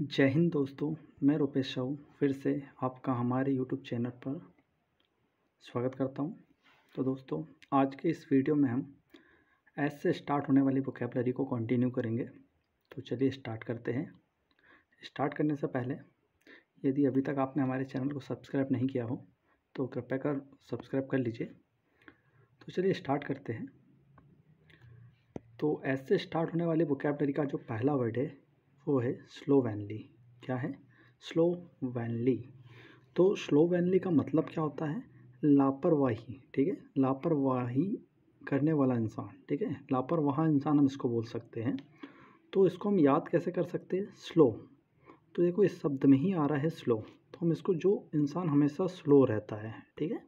जय हिंद दोस्तों मैं रुपेश शाहू फिर से आपका हमारे यूट्यूब चैनल पर स्वागत करता हूं तो दोस्तों आज के इस वीडियो में हम एस से स्टार्ट होने वाली वोकेबलरी को कंटिन्यू करेंगे तो चलिए स्टार्ट करते हैं स्टार्ट करने से पहले यदि अभी तक आपने हमारे चैनल को सब्सक्राइब नहीं किया हो तो कृपया कर सब्सक्राइब कर लीजिए तो चलिए स्टार्ट करते हैं तो ऐसे से स्टार्ट होने वाली वोकेबलरी का जो पहला वर्ड है वो है स्लो वैनली क्या है स्लो वैनली तो स्लो वैनली का मतलब क्या होता है लापरवाही ठीक है लापरवाही करने वाला इंसान ठीक है लापरवाह इंसान हम इसको बोल सकते हैं तो इसको हम याद कैसे कर सकते हैं स्लो तो देखो इस शब्द में ही आ रहा है स्लो तो हम इसको जो इंसान हमेशा स्लो रहता है ठीक है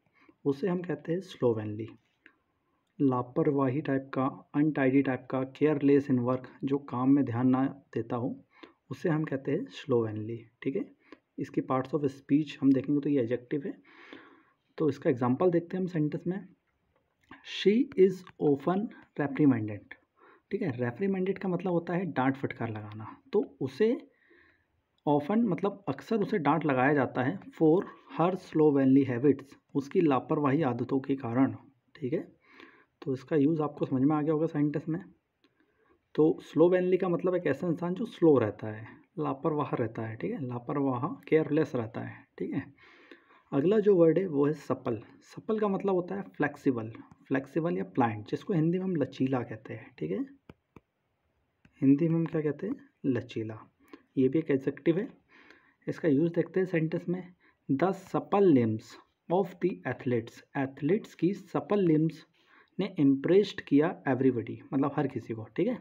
उसे हम कहते हैं स्लो वैनली लापरवाही टाइप का अनटाइडी टाइप का केयरलेस इन वर्क जो काम में ध्यान ना देता हो उसे हम कहते हैं स्लोवेनली ठीक है इसकी पार्ट्स ऑफ स्पीच हम देखेंगे तो ये एजेक्टिव है तो इसका एग्जाम्पल देखते हैं हम सेंटेंस में शी इज़ ओपन रेप्रीमेंडेड ठीक है रेप्रीमेंडेड का मतलब होता है डांट फटकार लगाना तो उसे ऑफन मतलब अक्सर उसे डांट लगाया जाता है for her slovenly habits उसकी लापरवाही आदतों के कारण ठीक है तो इसका यूज़ आपको समझ में आ गया होगा सेंटेंस में तो स्लो वैनली का मतलब एक ऐसा इंसान जो स्लो रहता है लापरवाह रहता है ठीक है लापरवाह केयरलेस रहता है ठीक है अगला जो वर्ड है वो है सपल सपल का मतलब होता है फ्लेक्सिबल फ्लेक्सिबल या प्लांट जिसको हिंदी में हम लचीला कहते हैं ठीक है हिंदी में हम क्या कहते हैं लचीला ये भी एक एजेक्टिव है इसका यूज़ देखते हैं सेंटेंस में the supple limbs of the athletes athletes की सपल लिम्स ने इम्प्रेस्ड किया एवरीबडी मतलब हर किसी को ठीक है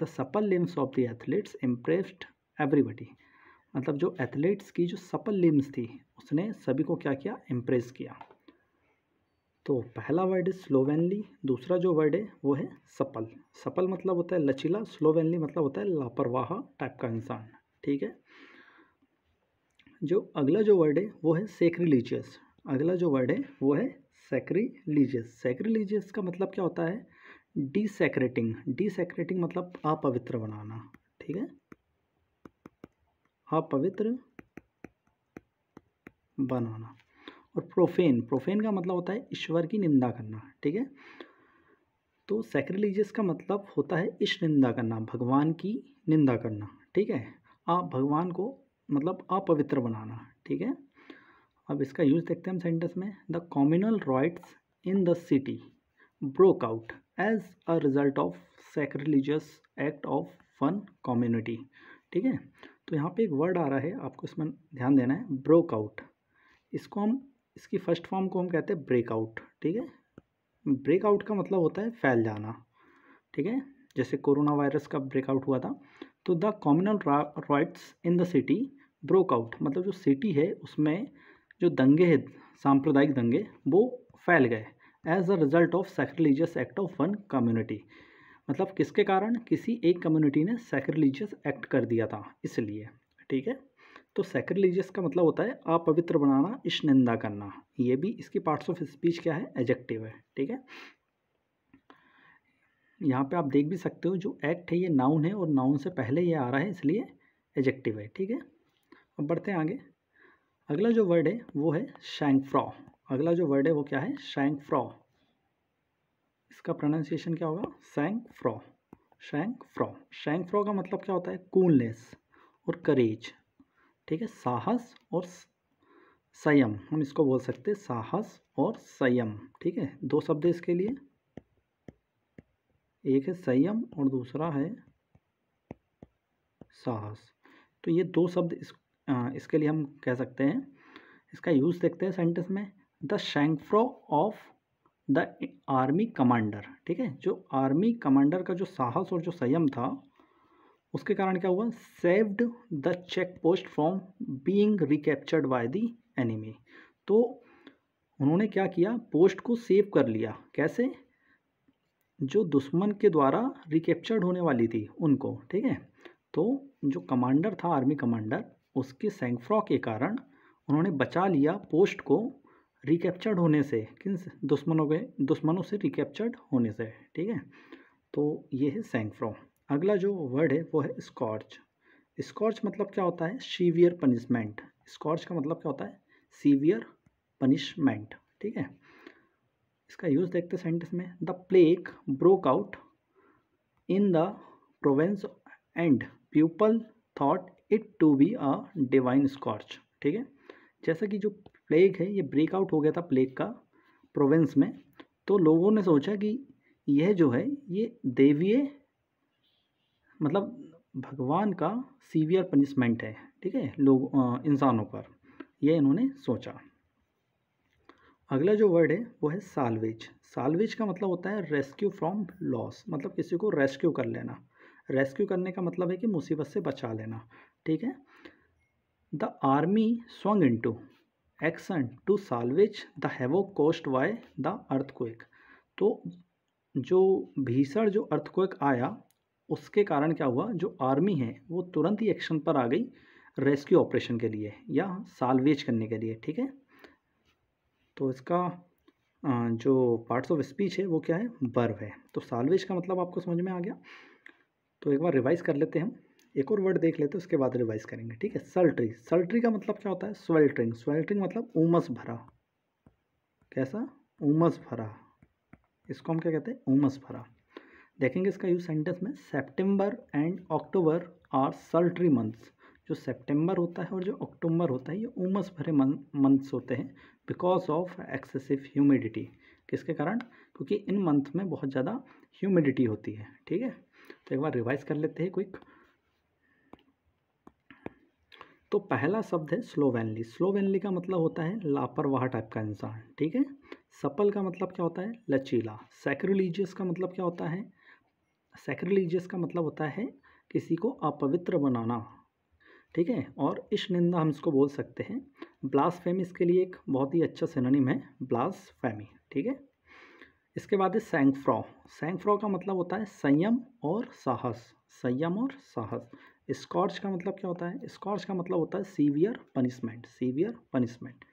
the supple limbs of the athletes impressed everybody मतलब जो एथलीट्स की जो सपल लिम्स थी उसने सभी को क्या किया इम्प्रेस किया तो पहला वर्ड है स्लोवेनली दूसरा जो वर्ड है वो है सपल सपल मतलब होता है लचीला स्लोवेनली मतलब होता है लापरवाह टाइप का इंसान ठीक है जो अगला जो वर्ड है वो है सेक्रिलीजियस अगला जो वर्ड है वो है सेक्रीलीजियस सेक्रीलीजियस का मतलब क्या होता है डीसेक्रेटिंग डीसेक्रेटिंग मतलब अपवित्र बनाना ठीक है अपवित्र बनाना और प्रोफेन प्रोफेन का मतलब होता है ईश्वर की निंदा करना ठीक है तो सेक्रिलीजियस का मतलब होता है इष्ट निंदा करना भगवान की निंदा करना ठीक है आप भगवान को मतलब अपवित्र बनाना ठीक है अब इसका यूज़ देखते हैं हम सेंटेंस में the communal riots in the city broke out as a result of sacrilegious act of one community ठीक है तो यहाँ पे एक वर्ड आ रहा है आपको इसमें ध्यान देना है ब्रोक आउट इसको हम इसकी फर्स्ट फॉर्म को हम कहते हैं ब्रेकआउट ठीक है ब्रेकआउट का मतलब होता है फैल जाना ठीक है जैसे कोरोना वायरस का ब्रेकआउट हुआ था तो the communal riots in the city broke out मतलब जो सिटी है उसमें जो दंगे हैं सांप्रदायिक दंगे वो फैल गए as a result of sacrilegious act of one community मतलब किसके कारण किसी एक कम्युनिटी ने सेक्रिलीजियस एक्ट कर दिया था इसलिए ठीक है तो सेक्रिलीजियस का मतलब होता है अपवित्र बनाना इश्निंदा निंदा करना ये भी इसकी पार्ट्स ऑफ स्पीच क्या है एजेक्टिव है ठीक है यहाँ पे आप देख भी सकते हो जो एक्ट है ये नाउन है और नाउन से पहले ये आ रहा है इसलिए एजेक्टिव है ठीक है अब बढ़ते हैं आगे अगला जो वर्ड है वो है फ्रॉ अगला जो वर्ड है वो क्या है फ्रॉ इसका प्रोनाउंसिएशन क्या होगा फ्रॉ शैंगफ्रॉ फ्रॉ का मतलब क्या होता है कूलनेस और करेज ठीक है साहस और संयम हम इसको बोल सकते हैं साहस और संयम ठीक है दो शब्द इसके लिए एक है संयम और दूसरा है साहस तो ये दो शब्द इस इसके लिए हम कह सकते हैं इसका यूज़ देखते हैं सेंटेंस में the sangfroid of the army commander ठीक है जो आर्मी कमांडर का जो साहस और जो संयम था उसके कारण क्या हुआ saved the check post from being recaptured by the enemy तो उन्होंने क्या किया पोस्ट को सेव कर लिया कैसे जो दुश्मन के द्वारा रिकैप्चर्ड होने वाली थी उनको ठीक है तो जो कमांडर था आर्मी कमांडर उसके सेंगफ्रॉ के कारण उन्होंने बचा लिया पोस्ट को रिकैप्चर्ड होने से किन दुश्मनों के दुश्मनों से रिकैप्चर्ड होने से ठीक है तो ये है सेंगफ्रॉ अगला जो वर्ड है वो है स्कॉर्च स्कॉर्च मतलब क्या होता है सीवियर पनिशमेंट स्कॉर्च का मतलब क्या होता है सीवियर पनिशमेंट ठीक है इसका यूज़ देखते सेंटेंस में the plague broke out in the province and people thought it to be a divine scourge ठीक है जैसा कि जो प्लेग है ये ब्रेकआउट हो गया था प्लेग का प्रोविंस में तो लोगों ने सोचा कि यह जो है ये देवीय मतलब भगवान का सीवियर पनिशमेंट है ठीक है लोग इंसानों पर यह इन्होंने सोचा अगला जो वर्ड है वो है सालवेज सालवेज का मतलब होता है रेस्क्यू फ्रॉम लॉस मतलब किसी को रेस्क्यू कर लेना रेस्क्यू करने का मतलब है कि मुसीबत से बचा लेना ठीक है the army swung into action to salvage the havoc caused by the earthquake तो जो भीषण जो अर्थक्वेक आया उसके कारण क्या हुआ जो आर्मी है वो तुरंत ही एक्शन पर आ गई रेस्क्यू ऑपरेशन के लिए या सालवेज करने के लिए ठीक है तो इसका जो पार्ट्स ऑफ स्पीच है वो क्या है बर्व है तो सालवेज का मतलब आपको समझ में आ गया तो एक बार रिवाइज कर लेते हैं एक और वर्ड देख लेते हैं उसके बाद रिवाइज करेंगे ठीक है सल्ट्री सल्ट्री का मतलब क्या होता है स्वेल्टरिंग स्वेल्टरिंग मतलब उमस भरा कैसा उमस भरा इसको हम क्या कहते हैं उमस भरा देखेंगे इसका यूज सेंटेंस में September and October are sultry months जो सेप्टेम्बर होता है और जो अक्टूबर होता है ये उमस भरे मंथ्स होते हैं बिकॉज ऑफ एक्सेसिव ह्यूमिडिटी किसके कारण क्योंकि इन मंथ में बहुत ज़्यादा ह्यूमिडिटी होती है ठीक है तो एक बार रिवाइज कर लेते हैं क्विक तो पहला शब्द है स्लोवेनली स्लोवेनली का मतलब होता है लापरवाह टाइप का इंसान ठीक है सपल का मतलब क्या होता है लचीला सैक्रिलीजियस का मतलब क्या होता है सैक्रिलीजियस का मतलब होता है किसी को अपवित्र बनाना ठीक है और इश निंदा हम इसको बोल सकते हैं ब्लासफेमी इसके लिए एक बहुत ही अच्छा सिनोनिम है ब्लासफेमी ठीक है इसके बाद है सेंगफ्रॉ सेंगफ्रॉ का मतलब होता है संयम और साहस संयम और साहस स्कॉर्च का मतलब क्या होता है स्कॉर्च का मतलब होता है severe punishment severe punishment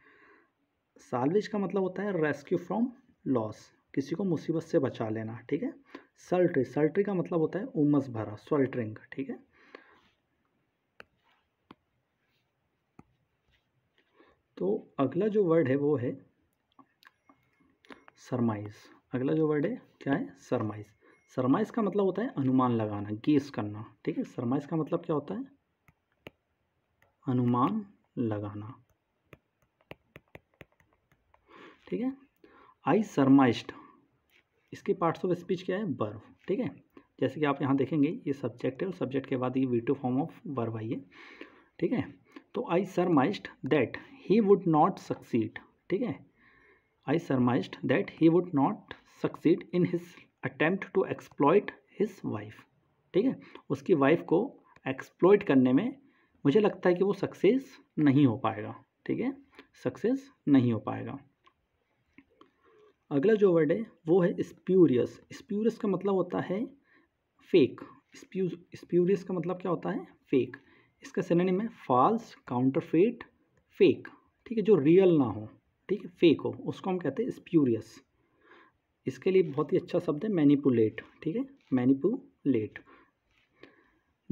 salvage का मतलब होता है रेस्क्यू फ्रॉम लॉस किसी को मुसीबत से बचा लेना ठीक है सल्ट्री सल्ट्री का मतलब होता है उमस भरा सल्ट्रिंग ठीक है तो अगला जो वर्ड है वो है सरमाइज अगला जो वर्ड है क्या है सरमाइज सरमाइस का मतलब होता है अनुमान लगाना गेस करना ठीक है सरमाइस का मतलब क्या होता है अनुमान लगाना ठीक है आई सरमाइस्ड इसके पार्ट्स ऑफ स्पीच क्या है बर्व ठीक है जैसे कि आप यहाँ देखेंगे ये सब्जेक्ट है और सब्जेक्ट के बाद ये V two form of verb I है ठीक है तो I surmised that he would not succeed ठीक है I surmised that he would not succeed in his attempt to exploit his wife ठीक है उसकी वाइफ को एक्सप्लॉयट करने में मुझे लगता है कि वो सक्सेस नहीं हो पाएगा ठीक है सक्सेस नहीं हो पाएगा अगला जो वर्ड है वो है स्प्यूरियस स्प्यूरियस का मतलब होता है फेक स्प्यू स्प्यूरियस का मतलब क्या होता है फेक इसका सिनोनिम में फॉल्स काउंटरफेट फेक ठीक है जो रियल ना हो ठीक है फेक हो उसको हम कहते हैं स्प्यूरियस इसके लिए बहुत ही अच्छा शब्द है मैनिपुलेट ठीक है manipulate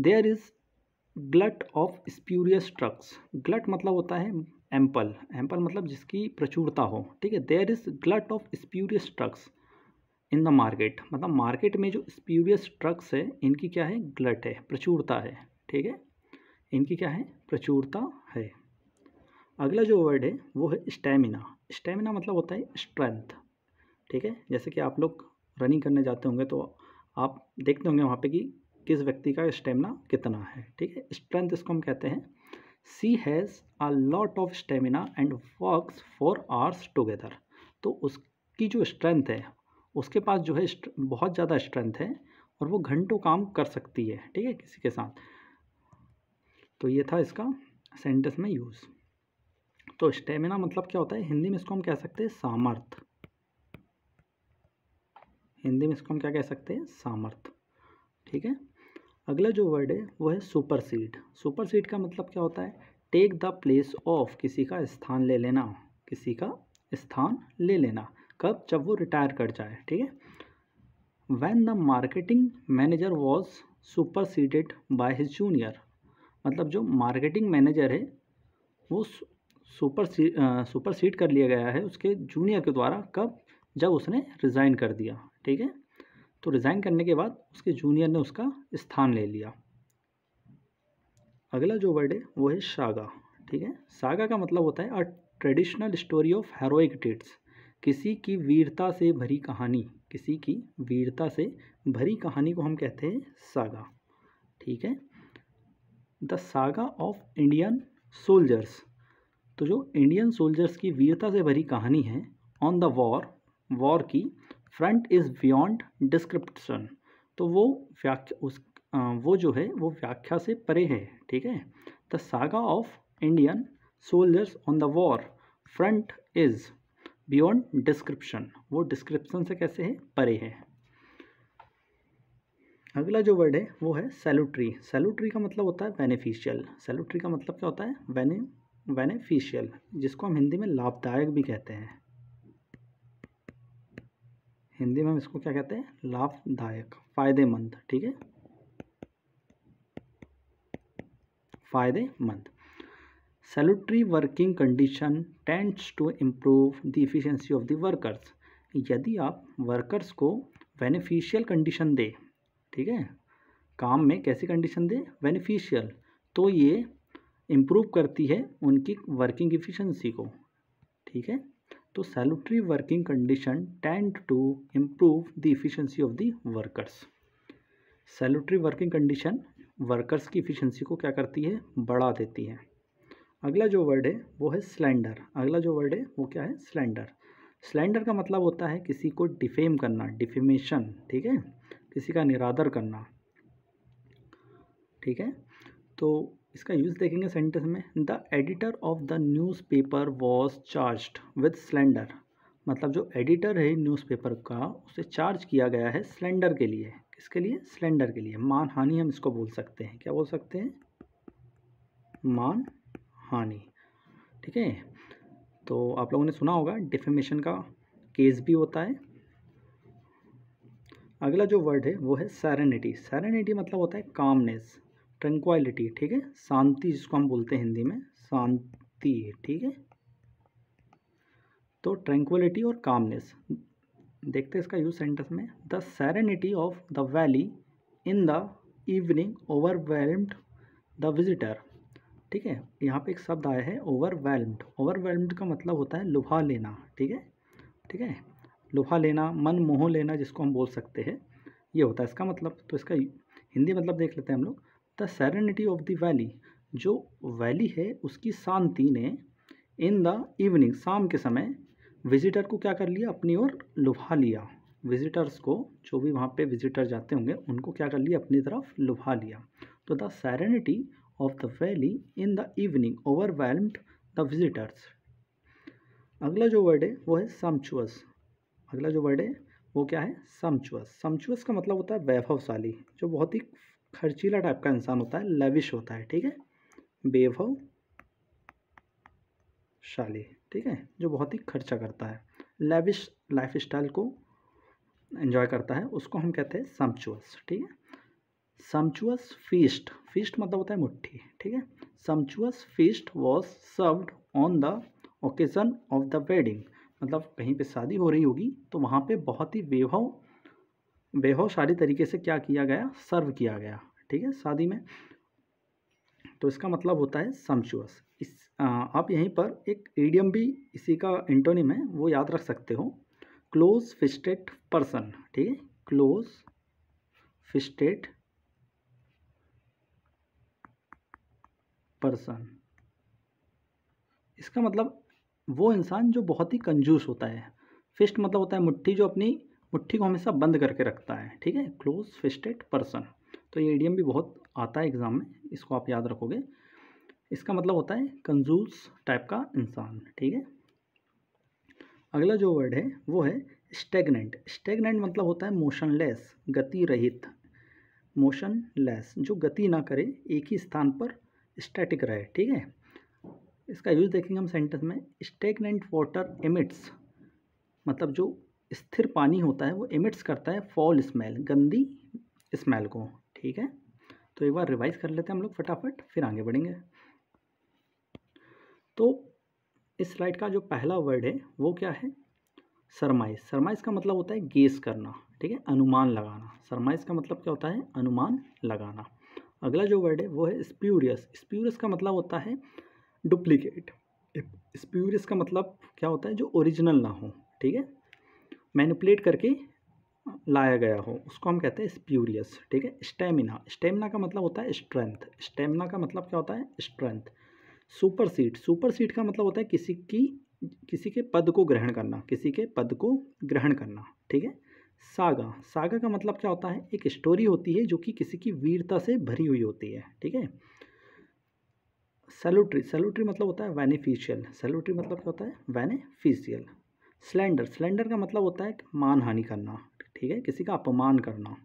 there is glut of spurious drugs glut मतलब होता है एम्पल एम्पल मतलब जिसकी प्रचुरता हो ठीक है there is glut of spurious drugs in the market मतलब मार्केट में जो स्प्यूरियस ट्रक्स है इनकी क्या है ग्लट है प्रचुरता है ठीक है इनकी क्या है प्रचुरता है अगला जो वर्ड है वो है स्टेमिना स्टेमिना मतलब होता है स्ट्रेंथ ठीक है जैसे कि आप लोग रनिंग करने जाते होंगे तो आप देखते होंगे वहाँ पे कि किस व्यक्ति का स्टेमिना कितना है ठीक है स्ट्रेंथ इसको हम कहते हैं she has a lot of stamina and works for hours together तो उसकी जो स्ट्रेंथ है उसके पास जो है बहुत ज़्यादा स्ट्रेंथ है और वो घंटों काम कर सकती है ठीक है किसी के साथ तो ये था इसका सेंटेंस में यूज़ तो स्टेमिना मतलब क्या होता है हिंदी में इसको हम कह सकते हैं सामर्थ्य हिंदी में इसको हम क्या कह सकते हैं सामर्थ ठीक है अगला जो वर्ड है वो है सुपर सीट सुपर सीट का मतलब क्या होता है टेक द प्लेस ऑफ किसी का स्थान ले लेना किसी का स्थान ले लेना कब जब वो रिटायर कर जाए ठीक है when the marketing manager was superseded by his junior मतलब जो मार्केटिंग मैनेजर है वो सुपर सी सुपर सीट कर लिया गया है उसके जूनियर के द्वारा कब जब उसने रिज़ाइन कर दिया ठीक है तो रिज़ाइन करने के बाद उसके जूनियर ने उसका स्थान ले लिया अगला जो वर्ड है वो है सागा ठीक है सागा का मतलब होता है a traditional story of heroic deeds किसी की वीरता से भरी कहानी किसी की वीरता से भरी कहानी को हम कहते हैं सागा ठीक है the saga of Indian soldiers तो जो इंडियन सोल्जर्स की वीरता से भरी कहानी है ऑन द वॉर वॉर की फ्रंट इज़ बियॉन्ड डिस्क्रिप्शन तो वो व्याख्या उस वो जो है वो व्याख्या से परे है ठीक है the saga of Indian soldiers on the war front is beyond description वो डिस्क्रिप्शन से कैसे है परे है अगला जो वर्ड है वो है सैल्यूट्री सैल्यूट्री का मतलब होता है बेनिफिशियल सैल्यूट्री का मतलब क्या होता है बेनिफिशियल जिसको हम हिंदी में लाभदायक भी कहते हैं हिंदी में हम इसको क्या कहते हैं लाभदायक फ़ायदेमंद ठीक है फ़ायदेमंद salutary working condition tends to improve the efficiency of the workers यदि आप वर्कर्स को बेनिफिशियल कंडीशन दे ठीक है काम में कैसी कंडीशन दे बेनिफिशियल तो ये इम्प्रूव करती है उनकी वर्किंग इफिशेंसी को ठीक है तो salutary working condition tend to improve the efficiency of the workers salutary working condition workers की इफिशिएंसी को क्या करती है बढ़ा देती है अगला जो वर्ड है वो है स्लेंडर अगला जो वर्ड है वो क्या है स्लेंडर स्लेंडर का मतलब होता है किसी को डिफेम करना डिफेमेशन ठीक है किसी का निरादर करना ठीक है तो इसका यूज़ देखेंगे सेंटेंस में the editor of the newspaper was charge with slander मतलब जो एडिटर है न्यूज़पेपर का उसे चार्ज किया गया है सिलेंडर के लिए किसके लिए सिलेंडर के लिए मान हानि हम इसको बोल सकते हैं क्या बोल सकते हैं मान हानि ठीक है तो आप लोगों ने सुना होगा डिफेमेशन का केस भी होता है अगला जो वर्ड है वो है सैरेनिटी सैरेनिटी मतलब होता है कामनेस ट्रंक्वालिटी ठीक है शांति जिसको हम बोलते हैं हिंदी में शांति ठीक है तो ट्रैंक्वलिटी और कामनेस देखते हैं इसका यूज सेंटेंस में the serenity of the valley in the evening overwhelmed the visitor ठीक है यहाँ पे एक शब्द आया है ओवरवेलम्ड ओवरवेलम्ड का मतलब होता है लुभा लेना ठीक है ठीक है लुभा लेना मन मोह लेना जिसको हम बोल सकते हैं ये होता है इसका मतलब तो इसका हिंदी मतलब देख लेते हैं हम लोग the serenity of the valley जो वैली है उसकी शांति ने इन द इवनिंग शाम के समय विजिटर को क्या कर लिया अपनी ओर लुभा लिया विजिटर्स को जो भी वहाँ पे विजिटर जाते होंगे उनको क्या कर लिया अपनी तरफ लुभा लिया तो the serenity of the valley in the evening overwhelmed the visitors अगला जो वर्ड है वो है समचुअस अगला जो वर्ड है वो क्या है समचुअस समचुअस का मतलब होता है वैभवशाली जो बहुत ही खर्चीला टाइप का इंसान होता है लविश होता है ठीक है बेभव शाली ठीक है जो बहुत ही खर्चा करता है लेविश लाइफ स्टाइल को एंजॉय करता है उसको हम कहते हैं समचुअस ठीक है समचुअस फीस्ट फीस्ट मतलब होता है मुट्ठी ठीक है sumptuous feast was served on the occasion of the wedding मतलब कहीं पे शादी हो रही होगी तो वहाँ पे बहुत ही बेभव बेभवशाली तरीके से क्या किया गया सर्व किया गया ठीक है शादी में तो इसका मतलब होता है समचुअस इस आ, आप यहीं पर एक ईडियम भी इसी का इंटोनिम है वो याद रख सकते हो क्लोज फिस्टेड पर्सन ठीक है क्लोज फिस्टेड पर्सन इसका मतलब वो इंसान जो बहुत ही कंजूस होता है फिस्ट मतलब होता है मुट्ठी जो अपनी मुट्ठी को हमेशा बंद करके रखता है ठीक है क्लोज फिस्टेड पर्सन तो ये एडियम भी बहुत आता है एग्ज़ाम में इसको आप याद रखोगे इसका मतलब होता है कंजूस टाइप का इंसान ठीक है अगला जो वर्ड है वो है स्टेगनेंट स्टेगनेंट मतलब होता है मोशनलेस गति रहित मोशन लेस जो गति ना करे एक ही स्थान पर स्टैटिक रहे ठीक है इसका यूज़ देखेंगे हम सेंटेंस में स्टेगनेंट वाटर एमिट्स मतलब जो स्थिर पानी होता है वो एमिट्स करता है फॉल स्मेल गंदी स्मेल को ठीक है तो एक बार रिवाइज कर लेते हैं हम लोग फटाफट फिर आगे बढ़ेंगे तो इस स्लाइड का जो पहला वर्ड है वो क्या है सरमाइज सरमाइज का मतलब होता है गेस करना ठीक है अनुमान लगाना सरमाइज का मतलब क्या होता है अनुमान लगाना अगला जो वर्ड है वो है स्प्यूरियस स्प्यूरियस का मतलब होता है डुप्लीकेट स्प्यूरियस का मतलब क्या होता है जो ओरिजिनल ना हो ठीक है मैनिपुलेट करके लाया गया हो उसको हम कहते हैं स्प्यूरियस ठीक है स्टेमिना स्टेमिना का मतलब होता है स्ट्रेंथ स्टेमिना का मतलब क्या होता है strength supersede supersede का मतलब होता है किसी की किसी के पद को ग्रहण करना किसी के पद को ग्रहण करना ठीक है सागा सागा का मतलब क्या होता है एक स्टोरी होती है जो कि किसी की वीरता से भरी हुई होती है ठीक है सैल्यूटरी सैल्यूटरी मतलब होता है वेनिफिशियल सैल्यूटरी मतलब क्या होता है वेनिफिशियल स्लेंडर स्लेंडर का मतलब होता है मान हानि करना ठीक है किसी का अपमान करना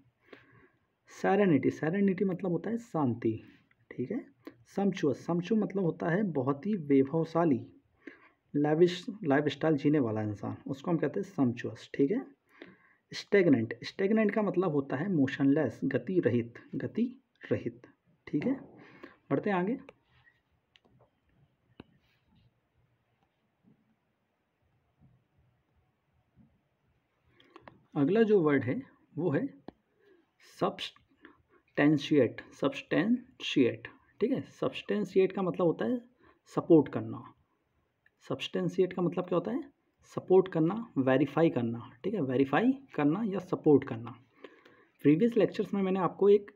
सैरेनिटी सैरेनिटी मतलब होता है शांति ठीक है समचु समचु मतलब होता है बहुत ही वैभवशाली लाइविश लाइफ स्टाइल जीने वाला इंसान उसको हम कहते हैं समचुअस ठीक है स्टेगनेंट स्टेगनेंट का मतलब होता है मोशनलेस गति रहित गति रहित ठीक है बढ़ते हैं आगे अगला जो वर्ड है वो है सब्सटेंशिएट सब्सटेंशिएट ठीक है सब्सटेंशिएट का मतलब होता है सपोर्ट करना सब्सटेंशिएट का मतलब क्या होता है सपोर्ट करना वेरीफाई करना ठीक है वेरीफाई करना या सपोर्ट करना प्रीवियस लेक्चर्स में मैंने आपको एक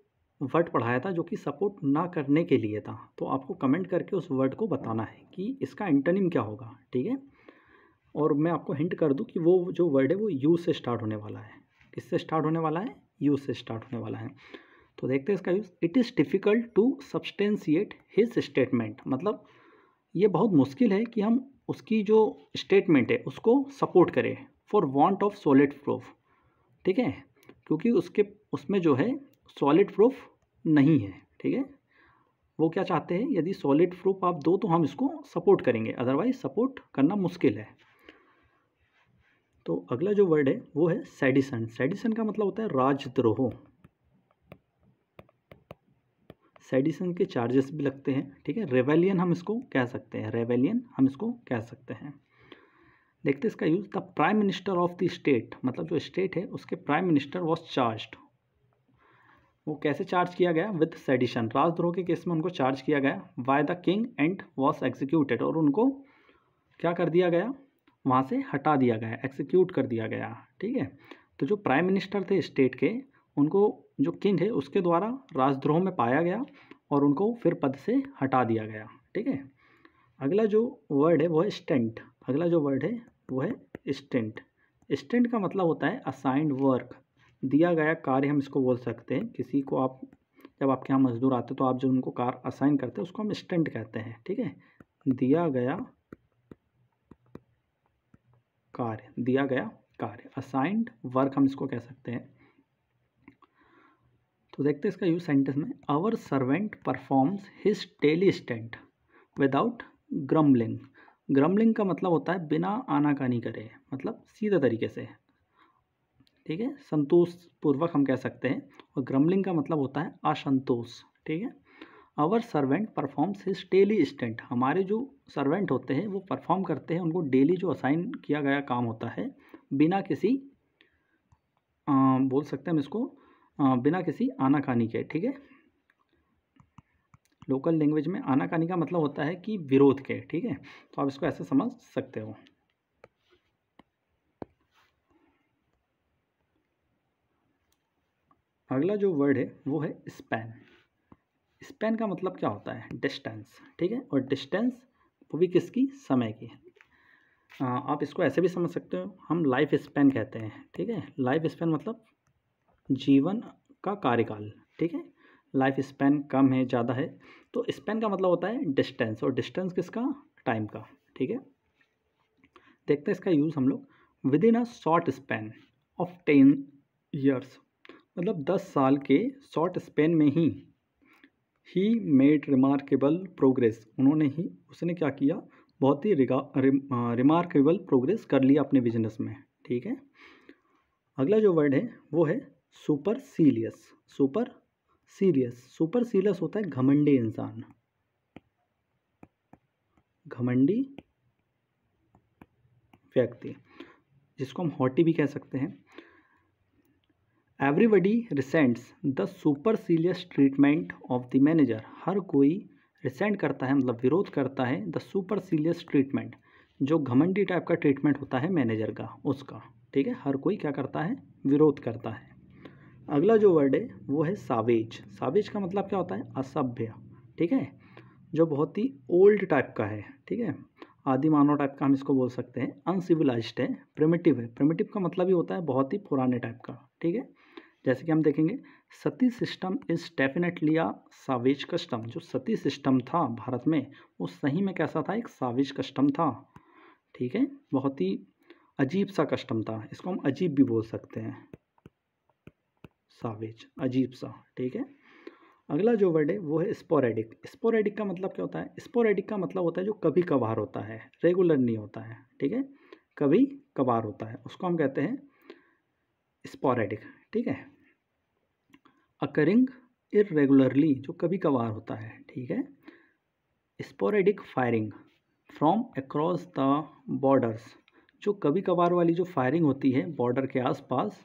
वर्ड पढ़ाया था जो कि सपोर्ट ना करने के लिए था तो आपको कमेंट करके उस वर्ड को बताना है कि इसका एंटोनिम क्या होगा ठीक है और मैं आपको हिंट कर दूं कि वो जो वर्ड है वो यू से स्टार्ट होने वाला है किससे स्टार्ट होने वाला है यू से स्टार्ट होने वाला है तो देखते हैं इसका use it is difficult to substantiate his statement मतलब ये बहुत मुश्किल है कि हम उसकी जो स्टेटमेंट है उसको सपोर्ट करें for want of solid proof ठीक है क्योंकि उसके उसमें जो है सॉलिड प्रूफ नहीं है ठीक है वो क्या चाहते हैं यदि सॉलिड प्रूफ आप दो तो हम इसको सपोर्ट करेंगे अदरवाइज सपोर्ट करना मुश्किल है तो अगला जो वर्ड है वो है सेडिसन सेडिसन का मतलब होता है राजद्रोह सेडिसन के चार्जेस भी लगते हैं ठीक है रेवेलियन हम इसको कह सकते हैं रेवेलियन हम इसको कह सकते हैं देखते इसका use the prime minister of the state मतलब जो स्टेट है उसके प्राइम मिनिस्टर वॉज चार्ज वो कैसे चार्ज किया गया विद सेडिशन राजद्रोह के केस में उनको चार्ज किया गया by the king and was executed और उनको क्या कर दिया गया वहाँ से हटा दिया गया एक्सिक्यूट कर दिया गया ठीक है तो जो प्राइम मिनिस्टर थे स्टेट के उनको जो किंग है उसके द्वारा राजद्रोह में पाया गया और उनको फिर पद से हटा दिया गया ठीक है अगला जो वर्ड है वो है स्टेंट अगला जो वर्ड है वो है स्टेंट स्टेंट का मतलब होता है असाइंड वर्क दिया गया कार्य हम इसको बोल सकते हैं किसी को आप जब आपके यहाँ मजदूर आते हैं तो आप जो उनको कार असाइन करते हैं उसको हम स्टेंट कहते हैं ठीक है दिया गया कार्य दिया गया कार्य असाइंड वर्क हम इसको कह सकते हैं तो देखते हैं इसका यूज सेंटेंस में our servant performs his daily stint without grumbling grumbling का मतलब होता है बिना आनाकानी करे मतलब सीधे तरीके से ठीक है संतोष पूर्वक हम कह सकते हैं और ग्रम्बलिंग का मतलब होता है असंतोष ठीक है our servant performs his daily stint हमारे जो सर्वेंट होते हैं वो परफॉर्म करते हैं उनको डेली जो असाइन किया गया काम होता है बिना किसी आ, बोल सकते हैं हम इसको आ, बिना किसी आनाकानी के ठीक है लोकल लैंग्वेज में आनाकानी का मतलब होता है कि विरोध के ठीक है तो आप इसको ऐसे समझ सकते हो अगला जो वर्ड है वो है स्पैन स्पेन का मतलब क्या होता है डिस्टेंस ठीक है और डिस्टेंस वो भी किसकी समय की आ, आप इसको ऐसे भी समझ सकते हो हम लाइफ स्पेन कहते हैं ठीक है लाइफ स्पेन मतलब जीवन का कार्यकाल ठीक है लाइफ स्पेन कम है ज़्यादा है तो स्पेन का मतलब होता है डिस्टेंस और डिस्टेंस किसका टाइम का ठीक है देखते हैं इसका यूज़ हम लोग within a short span of ten years मतलब दस साल के शॉर्ट स्पेन में ही ही मेड रिमार्केबल प्रोग्रेस उन्होंने ही उसने क्या किया बहुत ही रिमार्केबल प्रोग्रेस कर लिया अपने बिजनेस में ठीक है अगला जो वर्ड है वो है supercilious supercilious supercilious होता है घमंडी इंसान घमंडी व्यक्ति जिसको हम हॉटी भी कह सकते हैं everybody resents the supercilious treatment of the manager हर कोई रिसेंट करता है मतलब विरोध करता है द सुपर सीरियस ट्रीटमेंट जो घमंडी टाइप का ट्रीटमेंट होता है मैनेजर का उसका ठीक है हर कोई क्या करता है विरोध करता है अगला जो वर्ड है वो है सावेज सावेज का मतलब क्या होता है असभ्य ठीक है जो बहुत ही ओल्ड टाइप का है ठीक है आदि मानव टाइप का हम इसको बोल सकते हैं अनसिविलाइज्ड है प्रिमिटिव है प्रिमिटिव का मतलब ही होता है बहुत ही पुराने टाइप का ठीक है जैसे कि हम देखेंगे sati system is definitely a savage custom जो सती सिस्टम था भारत में वो सही में कैसा था एक सावेज कस्टम था ठीक है बहुत ही अजीब सा कस्टम था इसको हम अजीब भी बोल सकते हैं सावेज अजीब सा ठीक है अगला जो वर्ड है वो है स्पोरेडिक स्पोरेडिक का मतलब क्या होता है स्पोरेडिक का मतलब होता है जो कभी कभार होता है रेगुलर नहीं होता है ठीक है कभी कभार होता है उसको हम कहते हैं स्पोरेडिक ठीक है अकरिंग इरेगुलरली जो कभी कभार होता है ठीक है sporadic firing from across the borders जो कभी कभार वाली जो फायरिंग होती है बॉर्डर के आसपास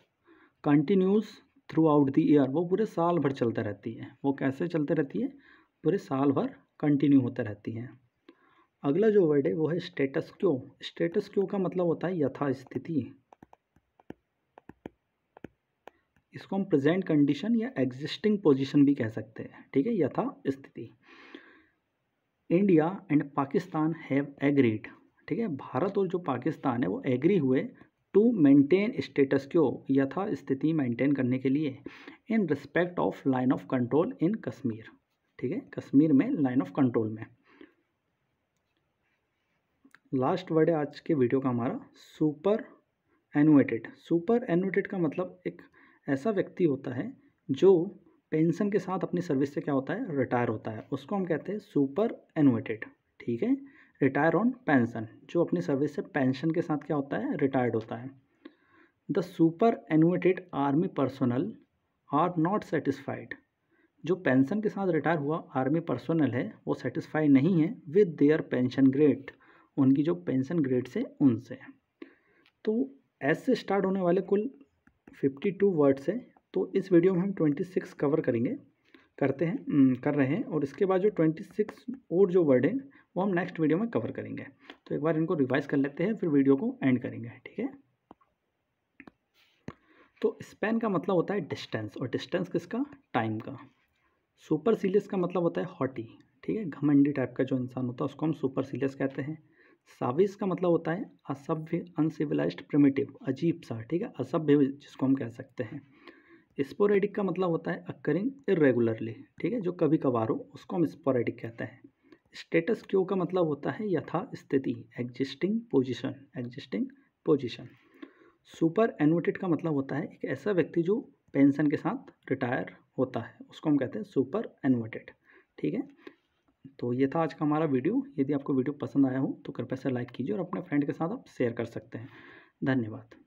continuous throughout the year वो पूरे साल भर चलते रहती है वो कैसे चलते रहती है पूरे साल भर कंटिन्यू होते रहती हैं अगला जो वर्ड है वो है स्टेटस क्यो स्टेटस क्यो का मतलब होता है यथास्थिति इसको हम प्रेजेंट कंडीशन या एग्जिस्टिंग पोजीशन भी कह सकते हैं ठीक है यथा स्थिति India and Pakistan have agreed ठीक है भारत और जो पाकिस्तान है वो एग्री हुए टू मेंटेन स्टेटस क्यो यथा स्थिति मेंटेन करने के लिए in respect of line of control in Kashmir ठीक है कश्मीर में लाइन ऑफ कंट्रोल में लास्ट वर्ड है आज के वीडियो का हमारा सुपर एनुएटेड सुपर एनुएटेड का मतलब एक ऐसा व्यक्ति होता है जो पेंशन के साथ अपनी सर्विस से क्या होता है रिटायर होता है उसको हम कहते हैं सुपर एनुएटेड ठीक है रिटायर ऑन पेंशन जो अपनी सर्विस से पेंशन के साथ क्या होता है रिटायर्ड होता है the superannuated army personnel are not satisfied जो पेंशन के साथ रिटायर हुआ आर्मी पर्सनल है वो सेटिस्फाई नहीं है विद देयर पेंशन ग्रेड उनकी जो पेंशन ग्रेड से उनसे तो ऐसे स्टार्ट होने वाले कुल फिफ्टी टू वर्ड्स है तो इस वीडियो में हम ट्वेंटी सिक्स कवर करेंगे करते हैं कर रहे हैं और इसके बाद जो ट्वेंटी सिक्स और जो वर्ड हैं वो हम नेक्स्ट वीडियो में कवर करेंगे तो एक बार इनको रिवाइज कर लेते हैं फिर वीडियो को एंड करेंगे ठीक है तो स्पेन का मतलब होता है डिस्टेंस और डिस्टेंस किसका टाइम का सुपर सीलियस का मतलब होता है हॉटी ठीक है घमंडी टाइप का जो इंसान होता है उसको हम सुपर सीलियस कहते हैं साविस का मतलब होता है असभ्य अनसिविलाइज प्रिमिटिव अजीब सा ठीक है असभ्य जिसको हम कह सकते हैं स्पोरेडिक का मतलब होता है अक्करिंग इरेगुलरली ठीक है जो कभी कभार हो उसको हम स्पोरेडिक कहते हैं स्टेटस क्यू का मतलब होता है यथा स्थिति existing position existing position superannuated का मतलब होता है एक ऐसा व्यक्ति जो पेंशन के साथ रिटायर होता है उसको हम कहते हैं सुपर एनुटेड ठीक है तो ये था आज का हमारा वीडियो यदि आपको वीडियो पसंद आया हो तो कृपया से लाइक कीजिए और अपने फ्रेंड के साथ आप शेयर कर सकते हैं धन्यवाद